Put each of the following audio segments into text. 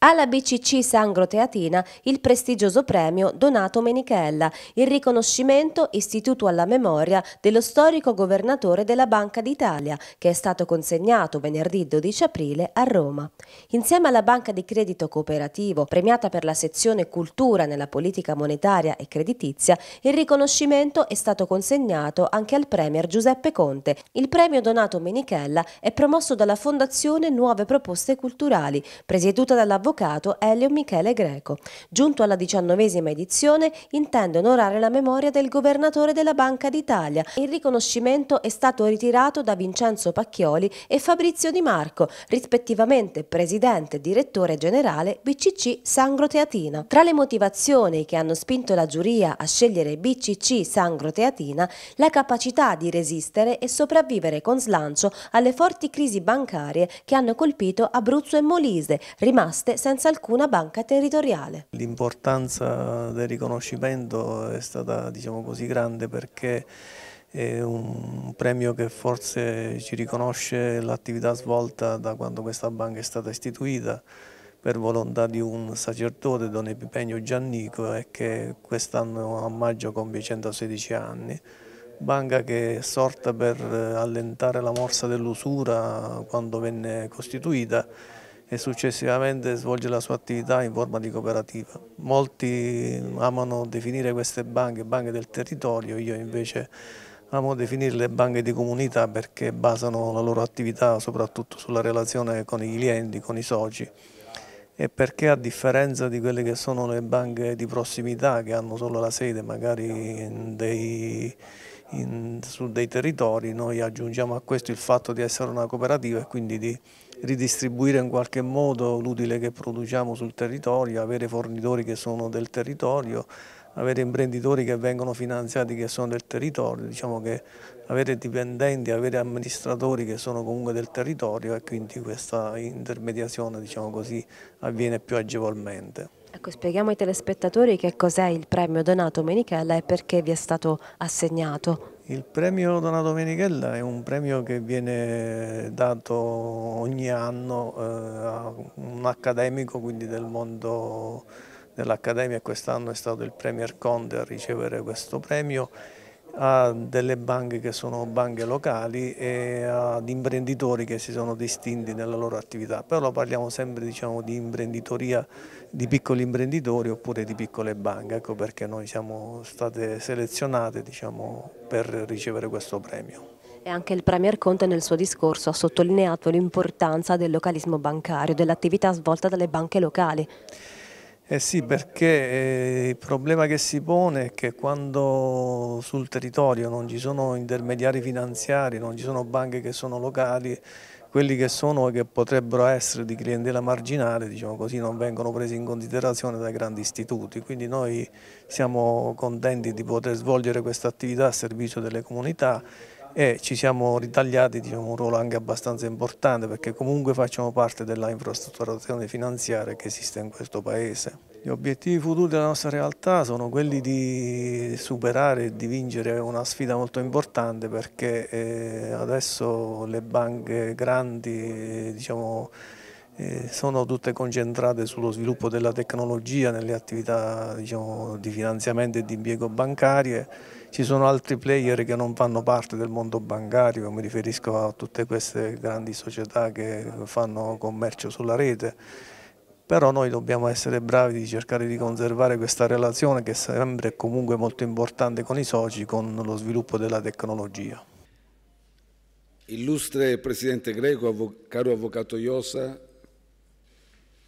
alla BCC Sangro Teatina il prestigioso premio Donato Menichella, il riconoscimento istituto alla memoria dello storico governatore della Banca d'Italia, che è stato consegnato venerdì 12 aprile a Roma. Insieme alla Banca di Credito Cooperativo, premiata per la sezione Cultura nella politica monetaria e creditizia, il riconoscimento è stato consegnato anche al Premier Giuseppe Conte. Il premio Donato Menichella è promosso dalla Fondazione Nuove Proposte Culturali, presieduta dalla l'avvocato Elio Michele Greco. Giunto alla diciannovesima edizione intende onorare la memoria del governatore della Banca d'Italia. Il riconoscimento è stato ritirato da Vincenzo Pacchioli e Fabrizio Di Marco, rispettivamente presidente e direttore generale BCC Sangro Teatina. Tra le motivazioni che hanno spinto la giuria a scegliere BCC Sangro Teatina, la capacità di resistere e sopravvivere con slancio alle forti crisi bancarie che hanno colpito Abruzzo e Molise, rimaste senza alcuna banca territoriale. L'importanza del riconoscimento è stata diciamo così, grande perché è un premio che forse ci riconosce l'attività svolta da quando questa banca è stata istituita per volontà di un sacerdote, Don Epipegno Giannico, e che quest'anno a maggio compie 116 anni banca che è sorta per allentare la morsa dell'usura quando venne costituita e successivamente svolge la sua attività in forma di cooperativa. Molti amano definire queste banche banche del territorio, io invece amo definirle banche di comunità perché basano la loro attività soprattutto sulla relazione con i clienti, con i soci e perché a differenza di quelle che sono le banche di prossimità che hanno solo la sede magari dei in, su dei territori, noi aggiungiamo a questo il fatto di essere una cooperativa e quindi di ridistribuire in qualche modo l'utile che produciamo sul territorio, avere fornitori che sono del territorio, avere imprenditori che vengono finanziati che sono del territorio, diciamo che avere dipendenti, avere amministratori che sono comunque del territorio e quindi questa intermediazione diciamo così, avviene più agevolmente. Ecco, spieghiamo ai telespettatori che cos'è il premio Donato Menichella e perché vi è stato assegnato. Il premio Donato Menichella è un premio che viene dato ogni anno eh, a un accademico, quindi del mondo dell'Accademia, quest'anno è stato il Premier Conte a ricevere questo premio a delle banche che sono banche locali e ad imprenditori che si sono distinti nella loro attività, però parliamo sempre diciamo, di imprenditoria di piccoli imprenditori oppure di piccole banche, ecco perché noi siamo state selezionate diciamo, per ricevere questo premio. E anche il Premier Conte nel suo discorso ha sottolineato l'importanza del localismo bancario, dell'attività svolta dalle banche locali. Eh sì, perché eh, il problema che si pone è che quando sul territorio non ci sono intermediari finanziari, non ci sono banche che sono locali, quelli che sono e che potrebbero essere di clientela marginale, diciamo così, non vengono presi in considerazione dai grandi istituti. Quindi noi siamo contenti di poter svolgere questa attività a servizio delle comunità e ci siamo ritagliati diciamo, un ruolo anche abbastanza importante perché comunque facciamo parte della infrastrutturazione finanziaria che esiste in questo Paese. Gli obiettivi futuri della nostra realtà sono quelli di superare e di vincere una sfida molto importante perché eh, adesso le banche grandi eh, diciamo, eh, sono tutte concentrate sullo sviluppo della tecnologia nelle attività diciamo, di finanziamento e di impiego bancarie ci sono altri player che non fanno parte del mondo bancario, mi riferisco a tutte queste grandi società che fanno commercio sulla rete, però noi dobbiamo essere bravi di cercare di conservare questa relazione che è sempre e comunque molto importante con i soci, con lo sviluppo della tecnologia. Illustre Presidente Greco, caro Avvocato Iosa,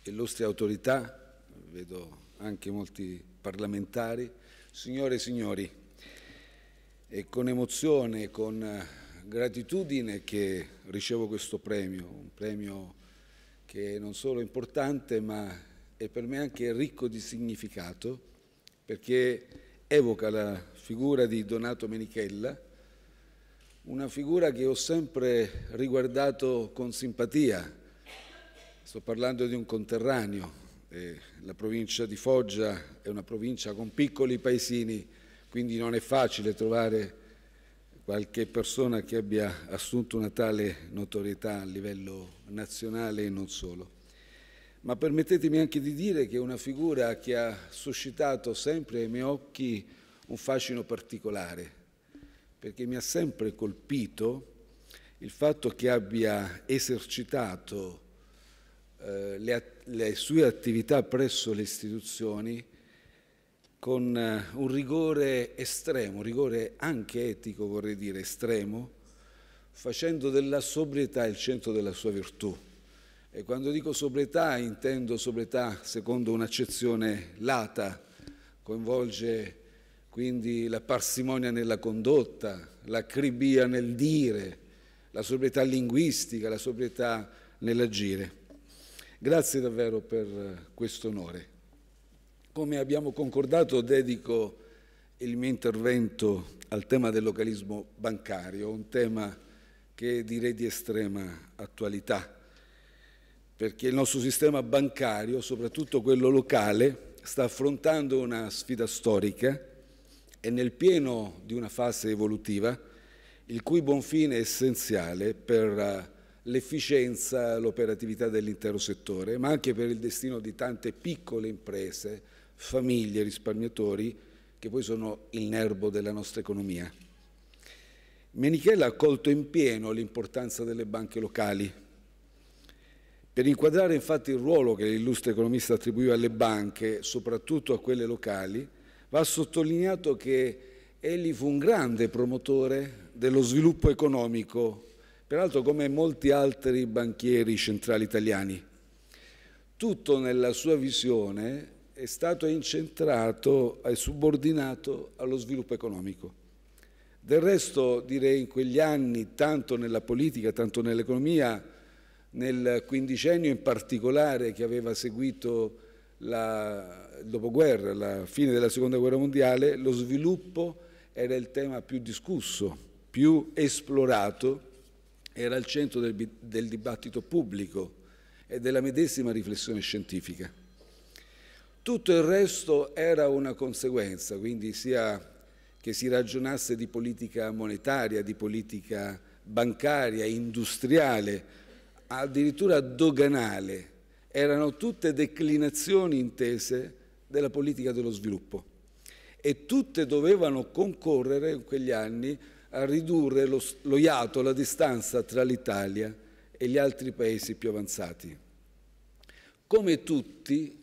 illustre autorità, vedo anche molti parlamentari, signore e signori, è con emozione, con eh, gratitudine che ricevo questo premio, un premio che non solo è importante ma è per me anche ricco di significato perché evoca la figura di Donato Menichella, una figura che ho sempre riguardato con simpatia. Sto parlando di un conterraneo, eh, la provincia di Foggia è una provincia con piccoli paesini quindi non è facile trovare qualche persona che abbia assunto una tale notorietà a livello nazionale e non solo. Ma permettetemi anche di dire che è una figura che ha suscitato sempre ai miei occhi un fascino particolare, perché mi ha sempre colpito il fatto che abbia esercitato eh, le, le sue attività presso le istituzioni con eh, un rigore estremo, rigore anche etico vorrei dire estremo, facendo della sobrietà il centro della sua virtù. E quando dico sobrietà intendo sobrietà secondo un'accezione lata, coinvolge quindi la parsimonia nella condotta, la cribia nel dire, la sobrietà linguistica, la sobrietà nell'agire. Grazie davvero per eh, questo onore. Come abbiamo concordato dedico il mio intervento al tema del localismo bancario, un tema che direi di estrema attualità, perché il nostro sistema bancario, soprattutto quello locale, sta affrontando una sfida storica e nel pieno di una fase evolutiva, il cui buon fine è essenziale per eh, l'efficienza, l'operatività dell'intero settore, ma anche per il destino di tante piccole imprese, famiglie, risparmiatori, che poi sono il nervo della nostra economia. Menichella ha colto in pieno l'importanza delle banche locali. Per inquadrare infatti il ruolo che l'illustre economista attribuiva alle banche, soprattutto a quelle locali, va sottolineato che egli fu un grande promotore dello sviluppo economico peraltro come molti altri banchieri centrali italiani. Tutto nella sua visione è stato incentrato e subordinato allo sviluppo economico. Del resto, direi, in quegli anni, tanto nella politica, tanto nell'economia, nel quindicennio in particolare che aveva seguito la, il dopoguerra, la fine della seconda guerra mondiale, lo sviluppo era il tema più discusso, più esplorato era al centro del, del dibattito pubblico e della medesima riflessione scientifica. Tutto il resto era una conseguenza, quindi sia che si ragionasse di politica monetaria, di politica bancaria, industriale, addirittura doganale, erano tutte declinazioni intese della politica dello sviluppo e tutte dovevano concorrere in quegli anni a ridurre lo, lo iato, la distanza tra l'Italia e gli altri paesi più avanzati. Come tutti,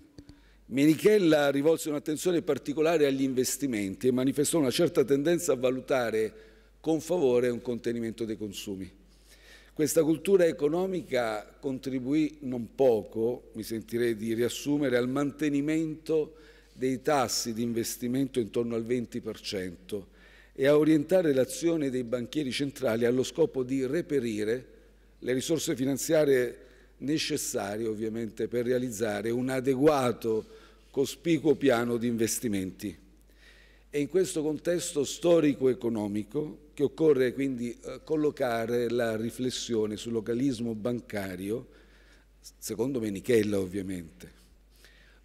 Menichella rivolse un'attenzione particolare agli investimenti e manifestò una certa tendenza a valutare con favore un contenimento dei consumi. Questa cultura economica contribuì non poco, mi sentirei di riassumere, al mantenimento dei tassi di investimento intorno al 20%, e a orientare l'azione dei banchieri centrali allo scopo di reperire le risorse finanziarie necessarie ovviamente per realizzare un adeguato cospicuo piano di investimenti. È in questo contesto storico-economico che occorre quindi eh, collocare la riflessione sul localismo bancario, secondo Menichella ovviamente.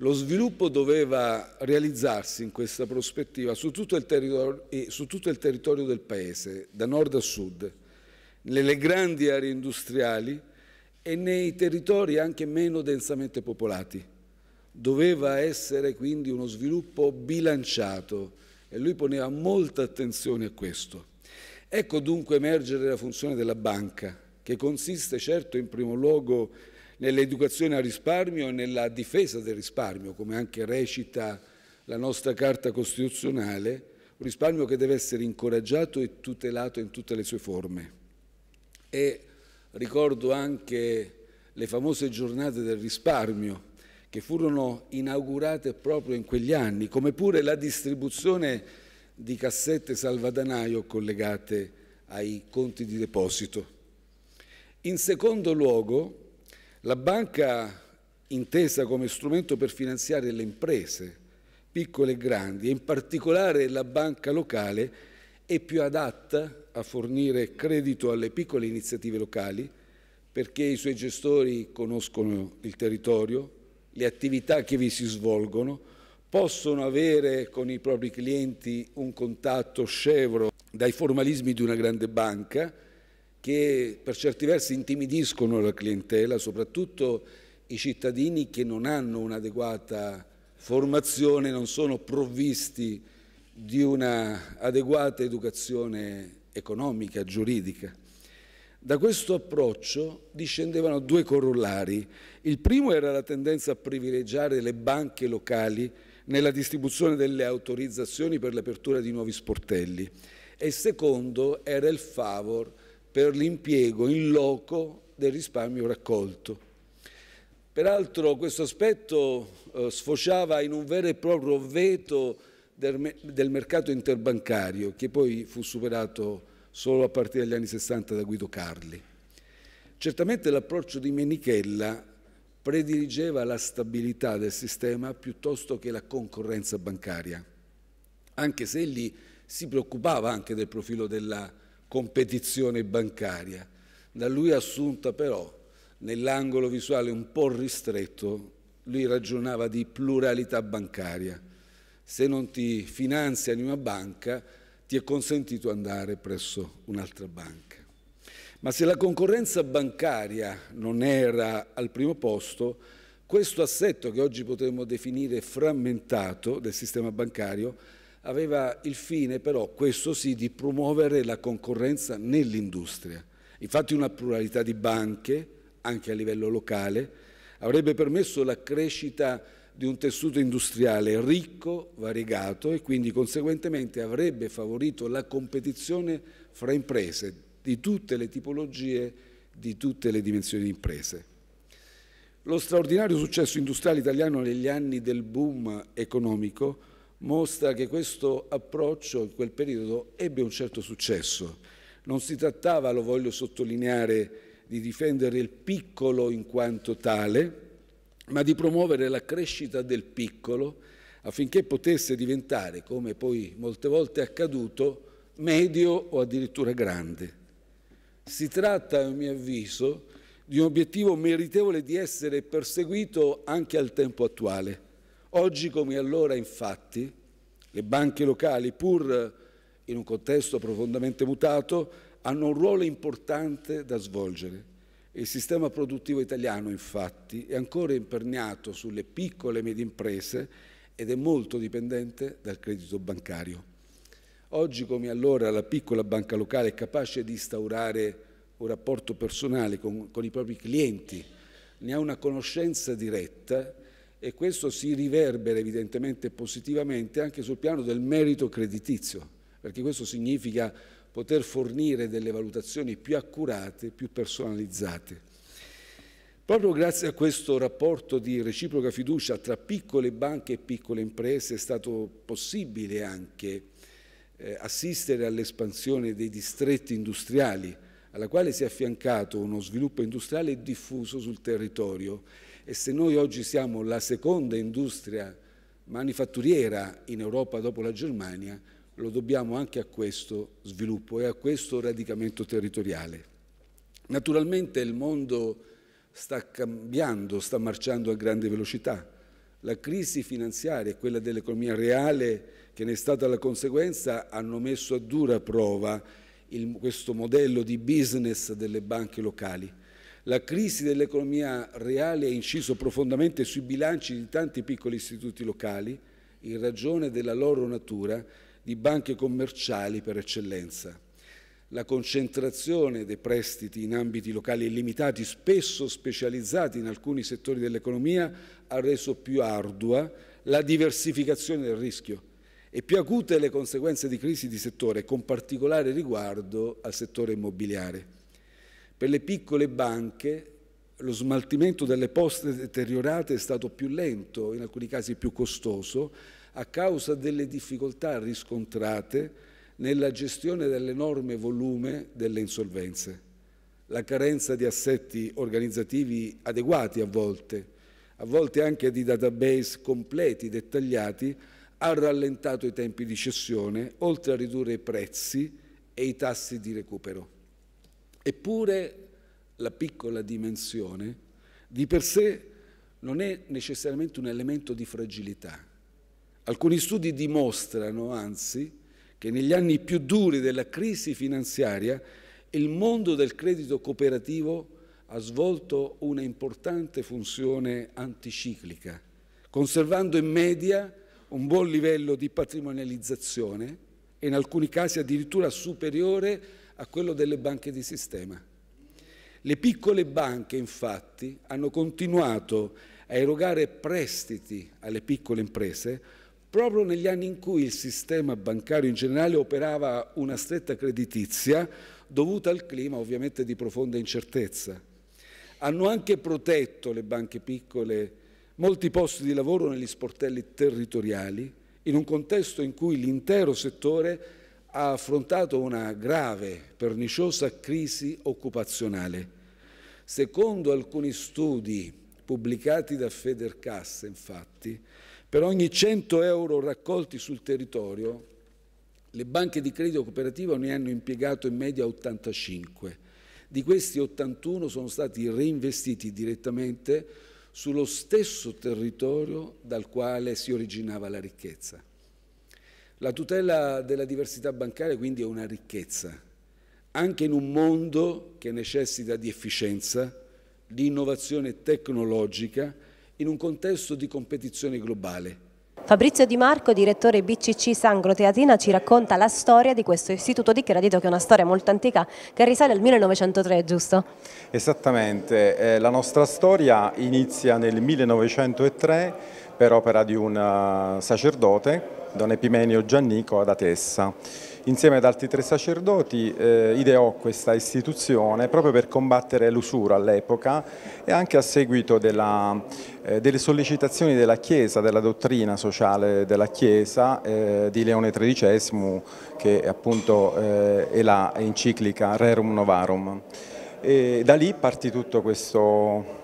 Lo sviluppo doveva realizzarsi in questa prospettiva su tutto il territorio, su tutto il territorio del Paese, da nord a sud, nelle grandi aree industriali e nei territori anche meno densamente popolati. Doveva essere quindi uno sviluppo bilanciato e lui poneva molta attenzione a questo. Ecco dunque emergere la funzione della banca, che consiste certo in primo luogo nell'educazione al risparmio e nella difesa del risparmio, come anche recita la nostra Carta Costituzionale, un risparmio che deve essere incoraggiato e tutelato in tutte le sue forme. E ricordo anche le famose giornate del risparmio che furono inaugurate proprio in quegli anni, come pure la distribuzione di cassette salvadanaio collegate ai conti di deposito. In secondo luogo, la banca intesa come strumento per finanziare le imprese, piccole e grandi, e in particolare la banca locale, è più adatta a fornire credito alle piccole iniziative locali perché i suoi gestori conoscono il territorio, le attività che vi si svolgono, possono avere con i propri clienti un contatto scevro dai formalismi di una grande banca, che per certi versi intimidiscono la clientela, soprattutto i cittadini che non hanno un'adeguata formazione, non sono provvisti di un'adeguata educazione economica, giuridica. Da questo approccio discendevano due corollari. Il primo era la tendenza a privilegiare le banche locali nella distribuzione delle autorizzazioni per l'apertura di nuovi sportelli e il secondo era il favor per l'impiego in loco del risparmio raccolto. Peraltro questo aspetto eh, sfociava in un vero e proprio veto del, me del, mercato interbancario che poi fu superato solo a partire dagli anni 60 da Guido Carli. Certamente l'approccio di Menichella prediligeva la stabilità del sistema piuttosto che la concorrenza bancaria, anche se egli si preoccupava anche del profilo della competizione bancaria, da lui assunta però nell'angolo visuale un po' ristretto, lui ragionava di pluralità bancaria. Se non ti finanzia in una banca, ti è consentito andare presso un'altra banca. Ma se la concorrenza bancaria non era al primo posto, questo assetto che oggi potremmo definire frammentato del sistema bancario aveva il fine però, questo sì, di promuovere la concorrenza nell'industria. Infatti una pluralità di banche, anche a livello locale, avrebbe permesso la crescita di un tessuto industriale ricco, variegato e quindi conseguentemente avrebbe favorito la competizione fra imprese di tutte le tipologie, di tutte le dimensioni di imprese. Lo straordinario successo industriale italiano negli anni del boom economico mostra che questo approccio in quel periodo ebbe un certo successo. Non si trattava, lo voglio sottolineare, di difendere il piccolo in quanto tale, ma di promuovere la crescita del piccolo affinché potesse diventare, come poi molte volte è accaduto, medio o addirittura grande. Si tratta, a mio avviso, di un obiettivo meritevole di essere perseguito anche al tempo attuale Oggi come allora, infatti, le banche locali, pur in un contesto profondamente mutato, hanno un ruolo importante da svolgere. Il sistema produttivo italiano, infatti, è ancora imperniato sulle piccole e medie imprese ed è molto dipendente dal credito bancario. Oggi come allora la piccola banca locale è capace di instaurare un rapporto personale con, con i propri clienti, ne ha una conoscenza diretta e questo si riverbera evidentemente positivamente anche sul piano del merito creditizio, perché questo significa poter fornire delle valutazioni più accurate, più personalizzate. Proprio grazie a questo rapporto di reciproca fiducia tra piccole banche e piccole imprese è stato possibile anche eh, assistere all'espansione dei distretti industriali, alla quale si è affiancato uno sviluppo industriale diffuso sul territorio e se noi oggi siamo la seconda industria manifatturiera in Europa dopo la Germania, lo dobbiamo anche a questo sviluppo e a questo radicamento territoriale. Naturalmente il mondo sta cambiando, sta marciando a grande velocità. La crisi finanziaria e quella dell'economia reale che ne è stata la conseguenza hanno messo a dura prova il, questo modello di business delle banche locali la crisi dell'economia reale ha inciso profondamente sui bilanci di tanti piccoli istituti locali in ragione della loro natura di banche commerciali per eccellenza. La concentrazione dei prestiti in ambiti locali limitati, spesso specializzati in alcuni settori dell'economia, ha reso più ardua la diversificazione del rischio e più acute le conseguenze di crisi di settore, con particolare riguardo al settore immobiliare. Per le piccole banche lo smaltimento delle poste deteriorate è stato più lento, in alcuni casi più costoso, a causa delle difficoltà riscontrate nella gestione dell'enorme volume delle insolvenze, la carenza di assetti organizzativi adeguati a volte, a volte anche di database completi, dettagliati, ha rallentato i tempi di cessione, oltre a ridurre i prezzi e i tassi di recupero. Eppure la piccola dimensione di per sé non è necessariamente un elemento di fragilità. Alcuni studi dimostrano, anzi, che negli anni più duri della crisi finanziaria il mondo del credito cooperativo ha svolto una importante funzione anticiclica, conservando in media un buon livello di patrimonializzazione e in alcuni casi addirittura superiore a a quello delle banche di sistema. Le piccole banche, infatti, hanno continuato a erogare prestiti alle piccole imprese proprio negli anni in cui il sistema bancario in generale operava una stretta creditizia dovuta al clima ovviamente di profonda incertezza. Hanno anche protetto le banche piccole molti posti di lavoro negli sportelli territoriali in un contesto in cui l'intero settore ha affrontato una grave, perniciosa crisi occupazionale. Secondo alcuni studi pubblicati da Federcasse, infatti, per ogni 100 euro raccolti sul territorio, le banche di credito cooperativo ne hanno impiegato in media 85. Di questi 81 sono stati reinvestiti direttamente sullo stesso territorio dal quale si originava la ricchezza. La tutela della diversità bancaria quindi è una ricchezza, anche in un mondo che necessita di efficienza, di innovazione tecnologica, in un contesto di competizione globale. Fabrizio Di Marco, direttore BCC Sangro Teatina, ci racconta la storia di questo istituto di credito che è una storia molto antica che risale al 1903, giusto? Esattamente, eh, la nostra storia inizia nel 1903 per opera di un eh, sacerdote Don Epimenio Giannico ad Atessa. Insieme ad altri tre sacerdoti eh, ideò questa istituzione proprio per combattere l'usura all'epoca e anche a seguito della, eh, delle sollecitazioni della Chiesa, della dottrina sociale della Chiesa eh, di Leone XIII che è appunto eh, è la enciclica Rerum Novarum. E da lì partì tutto questo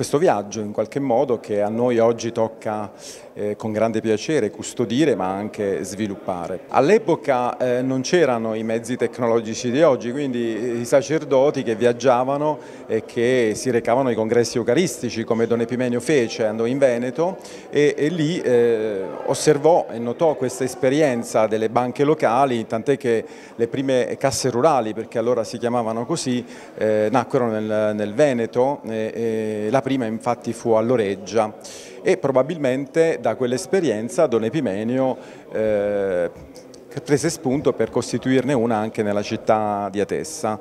questo viaggio in qualche modo che a noi oggi tocca eh, con grande piacere custodire ma anche sviluppare. All'epoca eh, non c'erano i mezzi tecnologici di oggi, quindi i sacerdoti che viaggiavano e che si recavano ai congressi eucaristici come Don Epimenio fece, andò in Veneto e, e lì eh, osservò e notò questa esperienza delle banche locali, tant'è che le prime casse rurali, perché allora si chiamavano così, eh, nacquero nel, nel Veneto. E, e la prima infatti fu all'Oreggia e probabilmente da quell'esperienza Don Epimenio eh, prese spunto per costituirne una anche nella città di Atessa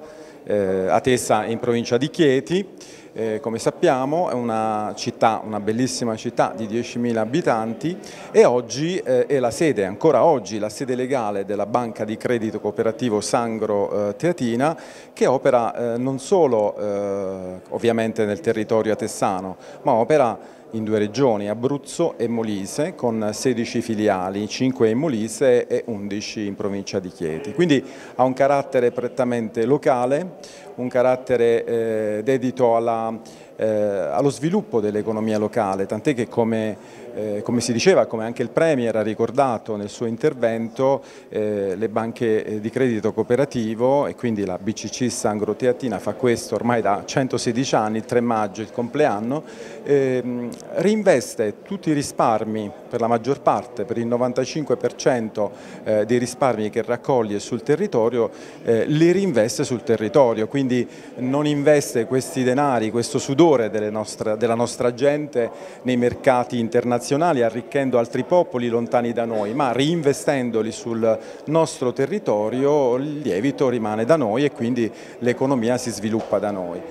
eh, a Tessa in provincia di Chieti, eh, come sappiamo è una città, una bellissima città di 10.000 abitanti e oggi eh, è la sede, ancora oggi, la sede legale della banca di credito cooperativo Sangro eh, Teatina che opera eh, non solo eh, ovviamente nel territorio atessano ma opera in due regioni, Abruzzo e Molise, con 16 filiali, 5 in Molise e 11 in provincia di Chieti. Quindi ha un carattere prettamente locale, un carattere eh, dedito alla, eh, allo sviluppo dell'economia locale, tant'è che come eh, come si diceva, come anche il Premier ha ricordato nel suo intervento, eh, le banche eh, di credito cooperativo e quindi la BCC Sangro Teatina fa questo ormai da 116 anni, il 3 maggio, il compleanno, ehm, reinveste tutti i risparmi per la maggior parte, per il 95% eh, dei risparmi che raccoglie sul territorio, eh, li reinveste sul territorio, quindi non investe questi denari, questo sudore nostre, della nostra gente nei mercati internazionali, arricchendo altri popoli lontani da noi, ma reinvestendoli sul nostro territorio il lievito rimane da noi e quindi l'economia si sviluppa da noi.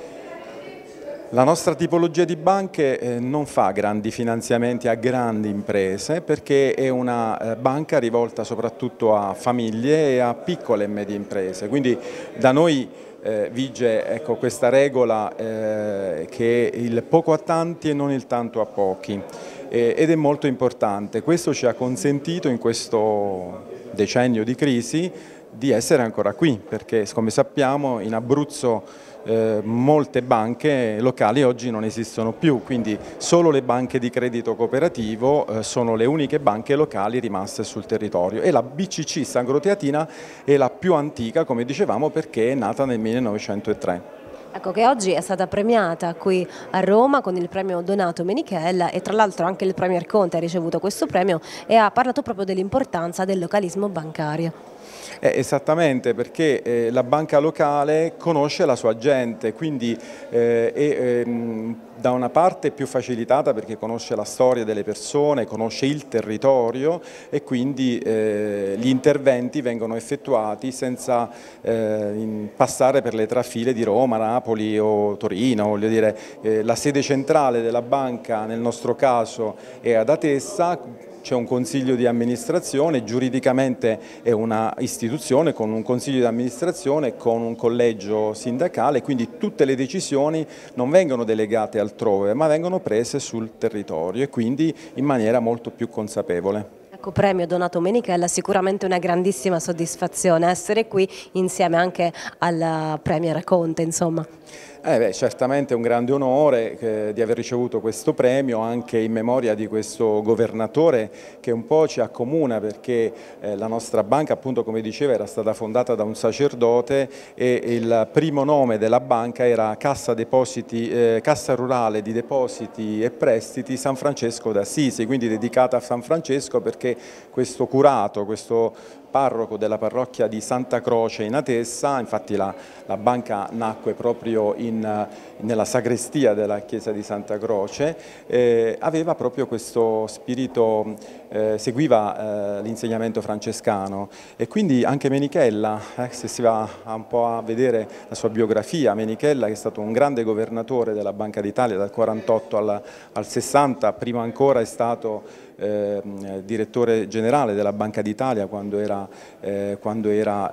La nostra tipologia di banche eh, non fa grandi finanziamenti a grandi imprese perché è una eh, banca rivolta soprattutto a famiglie e a piccole e medie imprese, quindi da noi eh, vige ecco, questa regola che è il poco a tanti e non il tanto a pochi ed è molto importante, questo ci ha consentito in questo decennio di crisi di essere ancora qui perché come sappiamo in Abruzzo eh, molte banche locali oggi non esistono più, quindi solo le banche di credito cooperativo eh, sono le uniche banche locali rimaste sul territorio e la BCC Sangro Teatina è la più antica, come dicevamo, perché è nata nel 1903. Ecco che oggi è stata premiata qui a Roma con il premio Donato Menichella e tra l'altro anche il Premier Conte ha ricevuto questo premio e ha parlato proprio dell'importanza del localismo bancario. Eh, esattamente, perché eh, la banca locale conosce la sua gente, quindi eh, è ehm, da una parte è più facilitata perché conosce la storia delle persone, conosce il territorio e quindi eh, gli interventi vengono effettuati senza eh, passare per le trafile di Roma, Napoli o Torino. Voglio dire, eh, la sede centrale della banca nel nostro caso è ad Atessa, c'è un consiglio di amministrazione, giuridicamente è una istituzione con un consiglio di amministrazione, con un collegio sindacale, quindi tutte le decisioni non vengono delegate altrove ma vengono prese sul territorio e quindi in maniera molto più consapevole. Ecco, premio Donato Menichella, sicuramente una grandissima soddisfazione essere qui insieme anche al Premier Conte. Insomma. Eh beh, certamente è un grande onore eh, di aver ricevuto questo premio anche in memoria di questo governatore che un po' ci accomuna perché eh, la nostra banca appunto come diceva era stata fondata da un sacerdote e il primo nome della banca era Cassa, Depositi, eh, Cassa Rurale di Depositi e Prestiti San Francesco d'Assisi, quindi dedicata a San Francesco perché questo curato, questo parroco della parrocchia di Santa Croce in Atessa, infatti la, la banca nacque proprio in nella sagrestia della chiesa di Santa Croce, eh, aveva proprio questo spirito, eh, seguiva eh, l'insegnamento francescano e quindi anche Menichella, eh, se si va un po' a vedere la sua biografia, Menichella che è stato un grande governatore della Banca d'Italia dal 48 al, al 60, prima ancora è stato eh, direttore generale della Banca d'Italia quando era, eh, quando era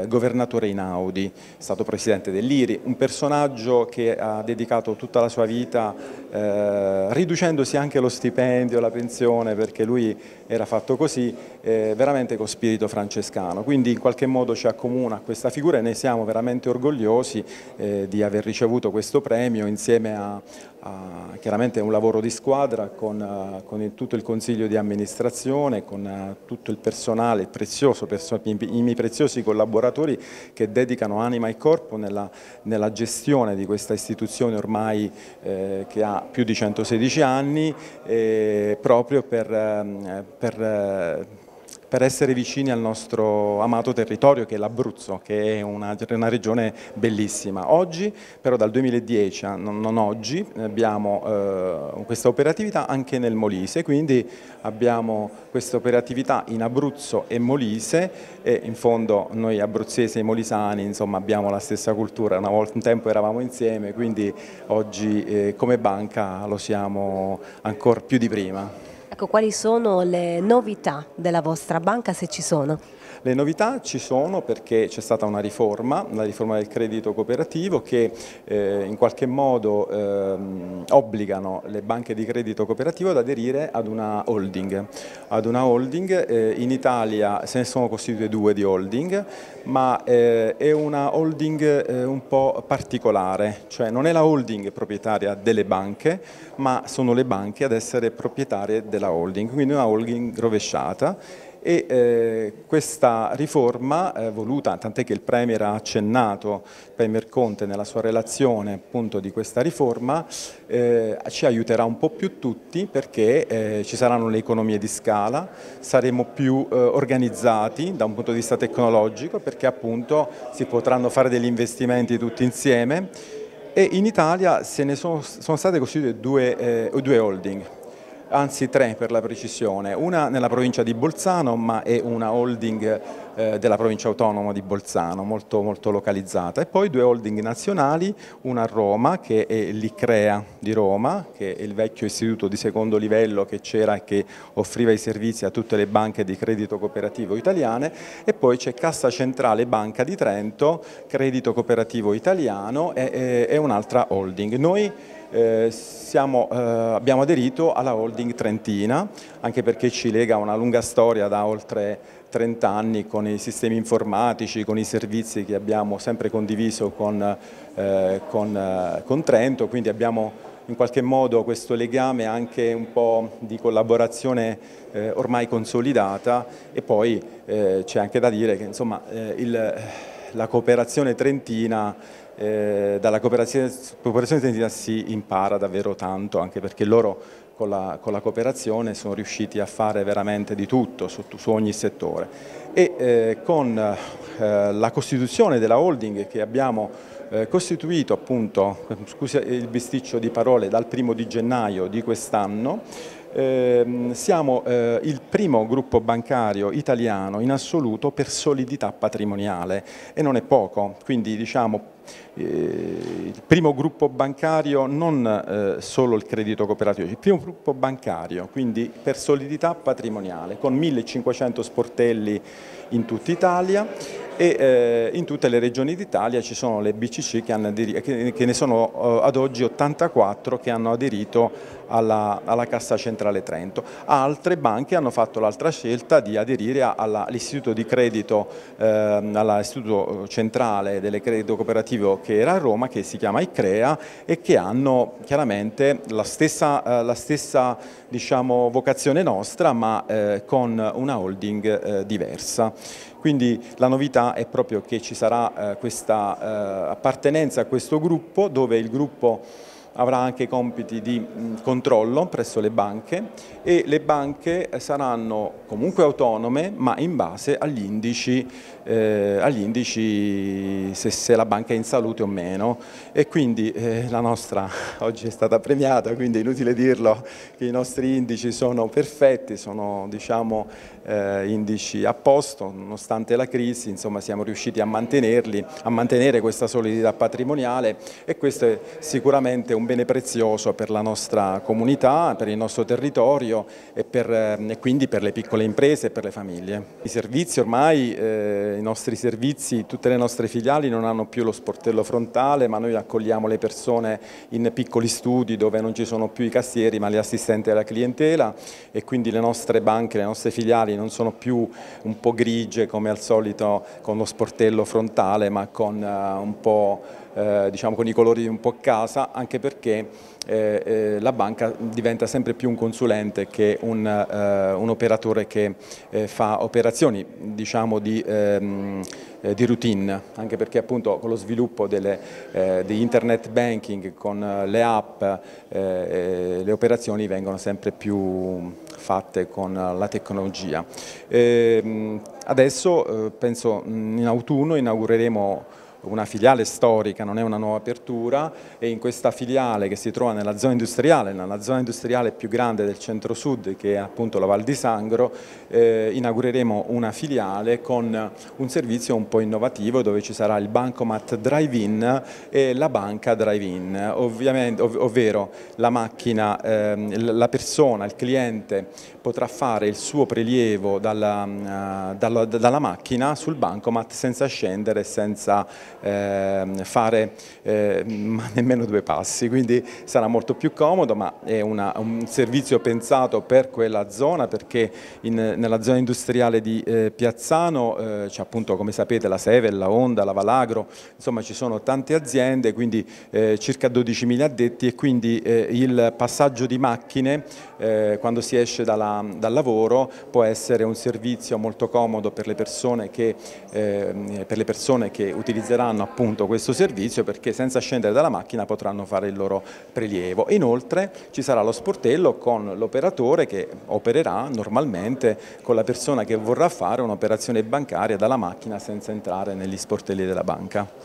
eh, governatore in Audi, è stato presidente dell'IRI, un personaggio che che ha dedicato tutta la sua vita eh, riducendosi anche lo stipendio, la pensione, perché lui era fatto così, eh, veramente con spirito francescano. Quindi in qualche modo ci accomuna questa figura e ne siamo veramente orgogliosi eh, di aver ricevuto questo premio insieme a, a chiaramente un lavoro di squadra con, uh, con il, tutto il consiglio di amministrazione, con uh, tutto il personale, prezioso, perso i, i miei preziosi collaboratori che dedicano anima e corpo nella, nella gestione di questa istituzione ormai eh, che ha più di 116 anni eh, proprio per, ehm, per eh, per essere vicini al nostro amato territorio che è l'Abruzzo, che è una, una, regione bellissima. Oggi, però dal 2010, ah, non, non oggi, abbiamo eh, questa operatività anche nel Molise, quindi abbiamo questa operatività in Abruzzo e Molise e in fondo noi abruzzesi e molisani insomma, abbiamo la stessa cultura, una volta un tempo eravamo insieme, quindi oggi eh, come banca lo siamo ancora più di prima. Ecco, quali sono le novità della vostra banca se ci sono? Le novità ci sono perché c'è stata una riforma, la riforma del credito cooperativo che eh, in qualche modo eh, obbligano le banche di credito cooperativo ad aderire ad una holding. Ad una holding eh, in Italia se ne sono costituite due di holding, ma eh, è una holding eh, un po' particolare, cioè non è la holding proprietaria delle banche, ma sono le banche ad essere proprietarie della holding, quindi una holding rovesciata e eh, questa riforma eh, voluta, tant'è che il Premier ha accennato, Premier Conte nella sua relazione appunto di questa riforma, eh, ci aiuterà un po' più tutti perché eh, ci saranno le economie di scala, saremo più eh, organizzati da un punto di vista tecnologico perché appunto si potranno fare degli investimenti tutti insieme e in Italia se ne sono, sono state costituite due, eh, due holding, anzi tre per la precisione, una nella provincia di Bolzano ma è una holding eh, della provincia autonoma di Bolzano, molto, molto localizzata, e poi due holding nazionali, una a Roma che è l'ICREA di Roma, che è il vecchio istituto di secondo livello che c'era e che offriva i servizi a tutte le banche di credito cooperativo italiane, e poi c'è Cassa Centrale Banca di Trento, credito cooperativo italiano e, e, eh, e un'altra holding. Noi eh, siamo, eh, abbiamo aderito alla holding trentina, anche perché ci lega una lunga storia da oltre 30 anni con i sistemi informatici, con i servizi che abbiamo sempre condiviso con, eh, con, eh, con Trento, quindi abbiamo in qualche modo questo legame anche un po' di collaborazione eh, ormai consolidata e poi eh, c'è anche da dire che insomma, eh, il, la cooperazione trentina eh, dalla cooperazione, cooperazione tunisina si impara davvero tanto, anche perché loro con la, con la, cooperazione sono riusciti a fare veramente di tutto su, su ogni settore. E eh, con eh, la costituzione della holding che abbiamo eh, costituito appunto, scusi il bisticcio di parole, dal primo di gennaio di quest'anno, eh, siamo eh, il primo gruppo bancario italiano in assoluto per solidità patrimoniale e non è poco, quindi diciamo eh, il primo gruppo bancario non eh, solo il credito cooperativo, il primo gruppo bancario, quindi per solidità patrimoniale, con 1500 sportelli in tutta Italia e eh, in tutte le regioni d'Italia ci sono le BCC che, ne sono ad oggi 84 che hanno aderito alla, alla Cassa Centrale Trento. Altre banche hanno fatto l'altra scelta di aderire all'istituto di credito, ehm, all'istituto centrale delle credito Cooperative archivio che era a Roma che si chiama ICREA e che hanno chiaramente la stessa, eh, la stessa diciamo, vocazione nostra ma eh, con una holding eh, diversa. Quindi la novità è proprio che ci sarà questa appartenenza a questo gruppo dove il gruppo avrà anche compiti di controllo presso le banche e le banche saranno comunque autonome ma in base agli indici, eh, agli indici se, se, la banca è in salute o meno e quindi eh, la nostra oggi è stata premiata quindi è inutile dirlo che i nostri indici sono perfetti, sono diciamo eh, indici a posto, nonostante la crisi, insomma, siamo riusciti a mantenerli, a mantenere questa solidità patrimoniale e questo è sicuramente un bene prezioso per la nostra comunità, per il nostro territorio e, per, eh, e quindi per le piccole imprese e per le famiglie. I servizi ormai, eh, i nostri servizi, tutte le nostre filiali non hanno più lo sportello frontale, ma noi accogliamo le persone in piccoli studi dove non ci sono più i cassieri ma gli assistenti alla clientela e quindi le nostre banche, le nostre filiali non sono più un po' grigie come al solito con lo sportello frontale ma con, eh, eh diciamo, con i colori un po' a casa anche perché eh, eh, la banca diventa sempre più un consulente che un, eh, un operatore che eh, fa operazioni diciamo, di, ehm, eh, di, routine, anche perché appunto con lo sviluppo delle, di internet banking, con le app, le operazioni vengono sempre più fatte con la tecnologia. E ehm, adesso eh, penso in autunno inaugureremo una filiale storica, non è una nuova apertura e in questa filiale che si trova nella zona industriale, nella zona industriale più grande del centro-sud che è appunto la Val di Sangro, eh, inaugureremo una filiale con un servizio un po' innovativo dove ci sarà il bancomat drive-in e la banca drive-in, ov ovvero la macchina, eh, la persona, il cliente potrà fare il suo prelievo dalla, uh, dalla, dalla macchina sul bancomat senza scendere, senza eh, fare eh, nemmeno due passi, quindi sarà molto più comodo, ma è una, un servizio pensato per quella zona perché in, nella zona industriale di eh, Piazzano eh, c'è appunto come sapete la Seve, la Honda, la Valagro, insomma ci sono tante aziende, quindi eh, circa 12.000 addetti e quindi eh, il passaggio di macchine quando si esce dalla, dal lavoro può essere un servizio molto comodo per le persone che, ehm, per le persone che utilizzano useranno appunto questo servizio perché senza scendere dalla macchina potranno fare il loro prelievo. Inoltre ci sarà lo sportello con l'operatore che opererà normalmente con la persona che vorrà fare un'operazione bancaria dalla macchina senza entrare negli sportelli della banca.